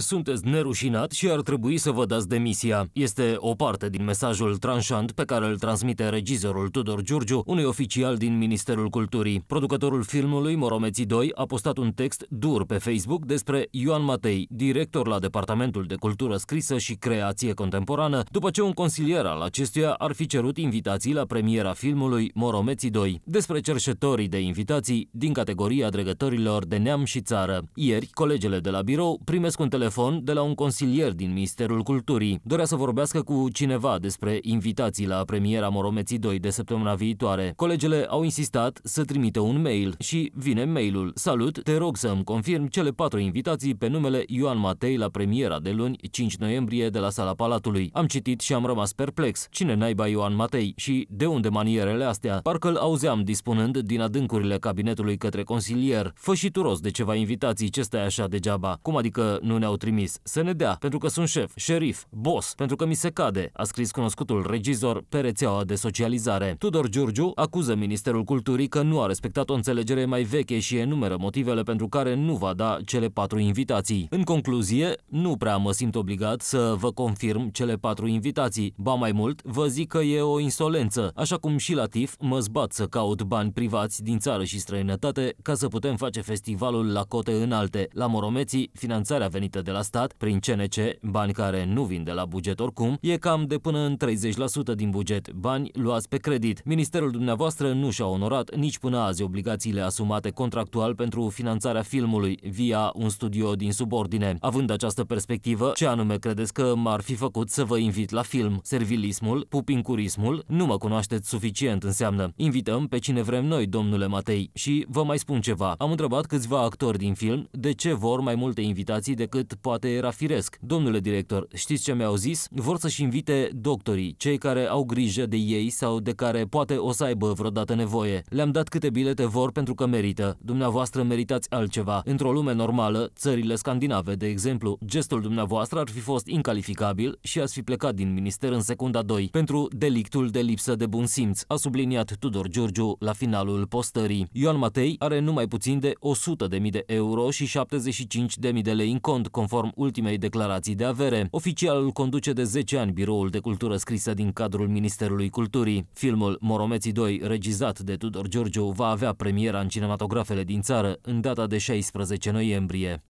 Sunteți nerușinat și ar trebui să vă dați demisia. Este o parte din mesajul tranșant pe care îl transmite regizorul Tudor Giurgiu unui oficial din Ministerul Culturii. Producătorul filmului Moromeții 2 a postat un text dur pe Facebook despre Ioan Matei, director la Departamentul de Cultură Scrisă și Creație Contemporană, după ce un consilier al acestuia ar fi cerut invitații la premiera filmului Moromeții 2 despre cerșetorii de invitații din categoria dregătorilor de neam și țară. Ieri, colegele de la birou primesc un telefon telefon de la un consilier din Ministerul Culturii. Dorea să vorbească cu cineva despre invitații la premiera Moromeții 2 de săptămâna viitoare. Colegele au insistat să trimită un mail și vine mailul. Salut, te rog să îmi confirm cele patru invitații pe numele Ioan Matei la premiera de luni 5 noiembrie de la Sala Palatului. Am citit și am rămas perplex. Cine naiba Ioan Matei și de unde manierele astea? Parcă-l auzeam dispunând din adâncurile cabinetului către consilier. Fă și tu rost de ceva invitații, ce stai așa degeaba? Cum adică nu ne-au trimis să ne dea, pentru că sunt șef, șerif, boss, pentru că mi se cade, a scris cunoscutul regizor pe rețeaua de socializare. Tudor Giurgiu acuză Ministerul Culturii că nu a respectat o înțelegere mai veche și enumeră motivele pentru care nu va da cele patru invitații. În concluzie, nu prea mă simt obligat să vă confirm cele patru invitații. Ba mai mult, vă zic că e o insolență, așa cum și la TIF mă zbat să caut bani privați din țară și străinătate ca să putem face festivalul la cote înalte. La Moromeții, finanțarea venită de de la stat, prin CNC, bani care nu vin de la buget oricum, e cam de până în 30% din buget, bani luați pe credit. Ministerul dumneavoastră nu și-a onorat nici până azi obligațiile asumate contractual pentru finanțarea filmului via un studio din subordine. Având această perspectivă, ce anume credeți că m-ar fi făcut să vă invit la film? Servilismul, pupincurismul, nu mă cunoașteți suficient înseamnă. Invităm pe cine vrem noi, domnule Matei. Și vă mai spun ceva. Am întrebat câțiva actori din film de ce vor mai multe invitații decât Poate era firesc. Domnule director, știți ce mi-au zis? Vor să-și invite doctorii, cei care au grijă de ei sau de care poate o să aibă vreodată nevoie. Le-am dat câte bilete vor pentru că merită. Dumneavoastră meritați altceva. Într-o lume normală, țările scandinave, de exemplu, gestul dumneavoastră ar fi fost incalificabil și ați fi plecat din minister în secunda 2 pentru delictul de lipsă de bun simț, a subliniat Tudor Giurgiu la finalul postării. Ioan Matei are numai puțin de 100.000 de euro și 75.000 de lei în cont, Conform ultimei declarații de avere, oficialul conduce de 10 ani biroul de cultură scrisă din cadrul Ministerului Culturii. Filmul Moromeții 2, regizat de Tudor Giorgio, va avea premiera în cinematografele din țară în data de 16 noiembrie.